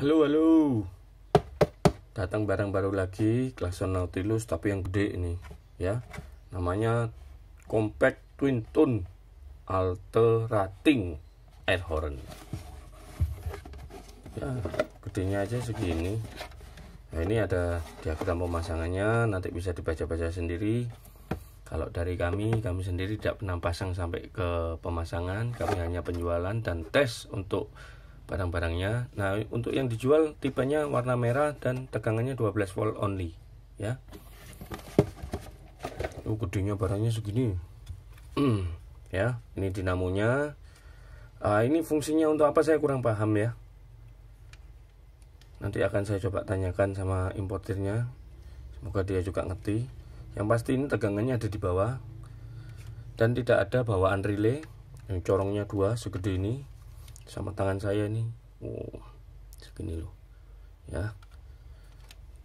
Halo, halo. Datang barang baru lagi, klakson Nautilus tapi yang gede ini, ya. Namanya Compact Twin Tone Alterating Air Horn. Ya, gedenya aja segini. Nah, ini ada diagram pemasangannya, nanti bisa dibaca-baca sendiri. Kalau dari kami, kami sendiri tidak pernah pasang sampai ke pemasangan, kami hanya penjualan dan tes untuk barang-barangnya. Nah, untuk yang dijual tipenya warna merah dan tegangannya 12 volt only, ya. Oh, gedenya barangnya segini. ya, ini dinamonya. Uh, ini fungsinya untuk apa saya kurang paham ya. Nanti akan saya coba tanyakan sama importirnya. Semoga dia juga ngerti. Yang pasti ini tegangannya ada di bawah dan tidak ada bawaan relay yang corongnya dua segede ini sama tangan saya nih oh, segini loh ya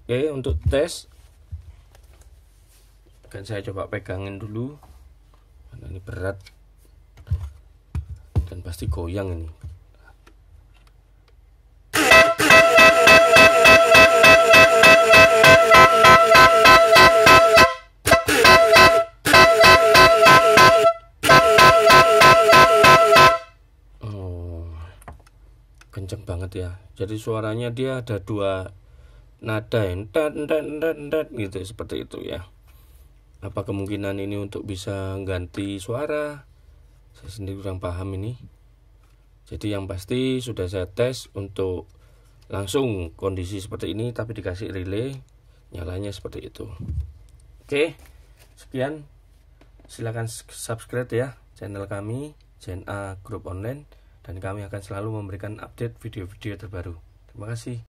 oke untuk tes akan saya coba pegangin dulu karena ini berat dan pasti goyang ini kenceng banget ya jadi suaranya dia ada dua nada yang dan dan dan dan gitu seperti itu ya apa kemungkinan ini untuk bisa ganti suara saya sendiri kurang paham ini jadi yang pasti sudah saya tes untuk langsung kondisi seperti ini tapi dikasih relay nyalanya seperti itu oke sekian silahkan subscribe ya channel kami JNA Group Online dan kami akan selalu memberikan update video-video terbaru. Terima kasih.